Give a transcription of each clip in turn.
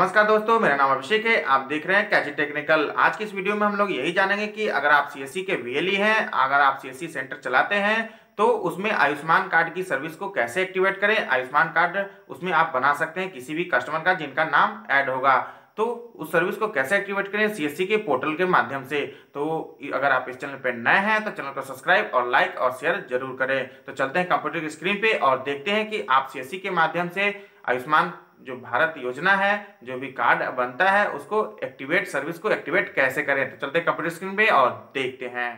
नमस्कार दोस्तों मेरा नाम अभिषेक है आप देख रहे हैं कैची टेक्निकल आज की इस वीडियो में हम लोग यही जानेंगे कि अगर आप सीएससी के वीएलई e हैं अगर आप सीएससी सेंटर चलाते हैं तो उसमें आयुष्मान कार्ड की सर्विस को कैसे एक्टिवेट करें आयुष्मान कार्ड उसमें आप बना सकते हैं किसी भी कस्टमर का जिनका नाम ऐड होगा तो उस सर्विस को कैसे एक्टिवेट करें सीएससी के पोर्टल के माध्यम से तो अगर आप इस चैनल पर नए हैं तो चैनल को सब्सक्राइब और लाइक और शेयर जरूर करें तो चलते हैं कंप्यूटर की स्क्रीन पे और देखते हैं कि आप सीएससी के माध्यम से आयुष्मान जो भारत योजना है जो भी कार्ड बनता है उसको एक्टिवेट सर्विस को एक्टिवेट कैसे करें तो चलते कंप्यूटर स्क्रीन पे और देखते हैं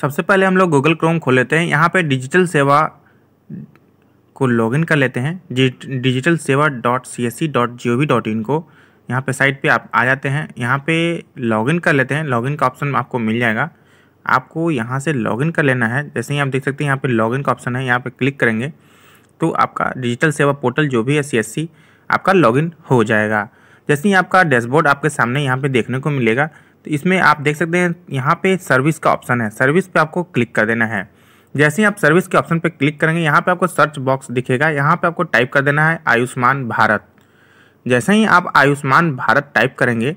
सबसे पहले हम लोग गूगल क्रोम खोल लेते हैं यहाँ पे डिजिटल सेवा को लॉगिन कर लेते हैं digital Seva dot C S C dot G O V dot in को यहाँ पे साइट पे आप आ जाते हैं यहाँ पे लॉगिन कर लेते हैं लॉगिन का ऑप्शन आपको मिल जाएगा आपको यहाँ से लॉगिन कर लेना है जैसे ही आप देख सकते हैं यहाँ पे लॉगिन का ऑप्शन है यहाँ पे क्लिक करेंगे तो आपका डिजिटल सेवा पोर्टल जो भी है सी आपका लॉगिन हो जाएगा जैसे ही आपका डैशबोर्ड आपके सामने यहाँ पे देखने को मिलेगा तो इसमें आप देख सकते हैं यहाँ पे सर्विस का ऑप्शन है सर्विस पे आपको क्लिक कर देना है जैसे ही आप सर्विस के ऑप्शन पे क्लिक करेंगे यहाँ पे आपको सर्च बॉक्स दिखेगा यहाँ पे आपको टाइप कर देना है आयुष्मान भारत जैसे ही आप आयुष्मान भारत टाइप करेंगे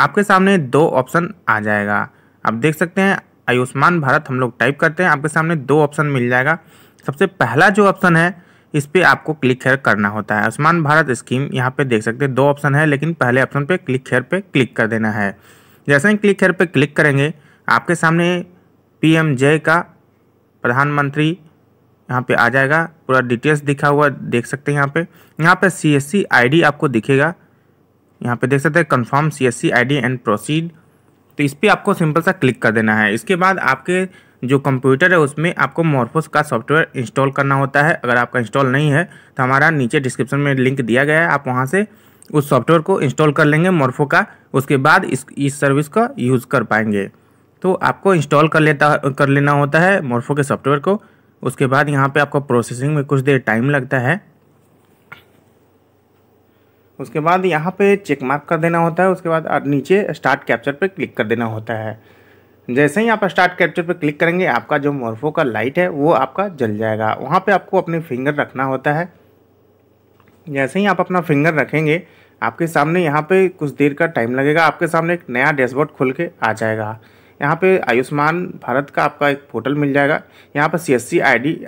आपके सामने दो ऑप्शन आ जाएगा आप देख सकते हैं आयुष्मान भारत हम लोग टाइप करते हैं आपके सामने दो ऑप्शन मिल जाएगा सबसे पहला जो ऑप्शन है इस पर आपको क्लिक हेयर करना होता है आयुष्मान भारत स्कीम यहाँ पे देख सकते हैं दो ऑप्शन है लेकिन पहले ऑप्शन पे क्लिक हेयर पे क्लिक कर देना है जैसे ही क्लिक हेयर पे क्लिक करेंगे आपके सामने पी एम जय का प्रधानमंत्री यहाँ पे आ जाएगा पूरा डिटेल्स दिखा हुआ देख सकते हैं यहाँ पे यहाँ पे सी एस सी आई डी आपको दिखेगा यहाँ पे देख सकते हैं confirm C S C I D and proceed तो इस पर आपको सिंपल सा क्लिक कर देना है इसके बाद आपके जो कंप्यूटर है उसमें आपको मॉर्फोस का सॉफ्टवेयर इंस्टॉल करना होता है अगर आपका इंस्टॉल नहीं है तो हमारा नीचे डिस्क्रिप्शन में लिंक दिया गया है आप वहाँ से उस सॉफ्टवेयर को इंस्टॉल कर लेंगे मॉर्फो का उसके बाद इस इस सर्विस का यूज़ कर पाएंगे तो आपको इंस्टॉल कर लेता कर लेना होता है मॉर्फो के सॉफ्टवेयर को उसके बाद यहाँ पे आपको प्रोसेसिंग में कुछ देर टाइम लगता है उसके बाद यहाँ पे चेक मार्क कर देना होता है उसके बाद नीचे स्टार्ट कैप्चर पे क्लिक कर देना होता है जैसे ही आप स्टार्ट कैप्चर पर क्लिक करेंगे आपका जो मोरफो का लाइट है वो आपका जल जाएगा वहाँ पर आपको अपने फिंगर रखना होता है जैसे ही आप अपना फिंगर रखेंगे आपके सामने यहाँ पे कुछ देर का टाइम लगेगा आपके सामने एक नया डैशबोर्ड खुल के आ जाएगा यहाँ पे आयुष्मान भारत का आपका एक पोर्टल मिल जाएगा यहाँ पर सी एस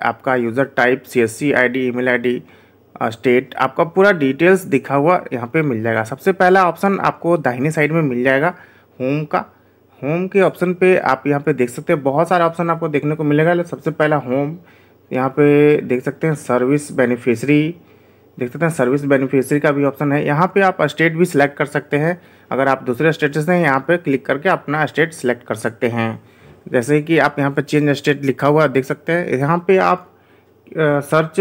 आपका user type C S C I state आपका पूरा डिटेल्स दिखा हुआ यहाँ पे मिल जाएगा सबसे पहला ऑप्शन आपको दाहिनी साइड में मिल जाएगा होम का होम के ऑप्शन पे आप यहाँ पे देख सकते हैं बहुत सारे ऑप्शन आपको देखने को मिलेगा सबसे पहला होम यहाँ पे देख सकते हैं सर्विस बेनिफिशरी देख सकते हैं सर्विस बेनिफिशरी का भी ऑप्शन है यहाँ पे आप स्टेट भी सिलेक्ट कर सकते हैं अगर आप दूसरे स्टेट से हैं यहाँ पे क्लिक करके अपना स्टेट सिलेक्ट कर सकते हैं जैसे कि आप यहाँ पे चेंज स्टेट लिखा हुआ देख सकते हैं यहाँ पे आप सर्च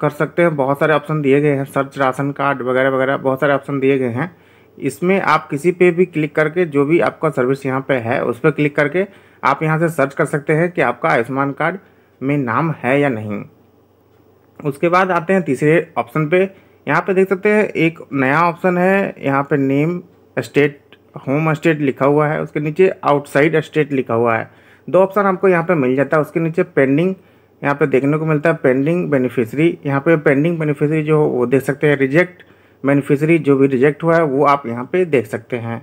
कर सकते हैं बहुत सारे ऑप्शन दिए गए हैं सर्च राशन कार्ड वगैरह वगैरह बहुत सारे ऑप्शन दिए गए हैं इसमें आप किसी पे भी क्लिक करके जो भी आपका सर्विस यहाँ पे है उस पर क्लिक करके आप यहाँ से सर्च कर सकते हैं कि आपका आयुष्मान कार्ड में नाम है या नहीं उसके बाद आते हैं तीसरे ऑप्शन पे यहाँ पे देख सकते हैं एक नया ऑप्शन है यहाँ पे नेम स्टेट होम स्टेट लिखा हुआ है उसके नीचे आउटसाइड स्टेट लिखा हुआ है दो ऑप्शन आपको यहाँ पर मिल जाता है उसके नीचे पेंडिंग यहाँ पर देखने को मिलता है पेंडिंग बेनिफिशरी यहाँ पे पेंडिंग बेनिफिशरी जो वो देख सकते हैं रिजेक्ट बेनिफिशरी जो भी रिजेक्ट हुआ है वो आप यहाँ पे देख सकते हैं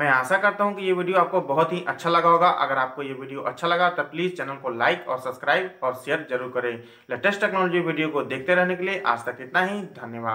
मैं आशा करता हूँ कि ये वीडियो आपको बहुत ही अच्छा लगा होगा अगर आपको ये वीडियो अच्छा लगा तो प्लीज़ चैनल को लाइक और सब्सक्राइब और शेयर जरूर करें लेटेस्ट टेक्नोलॉजी वीडियो को देखते रहने के लिए आज तक इतना ही धन्यवाद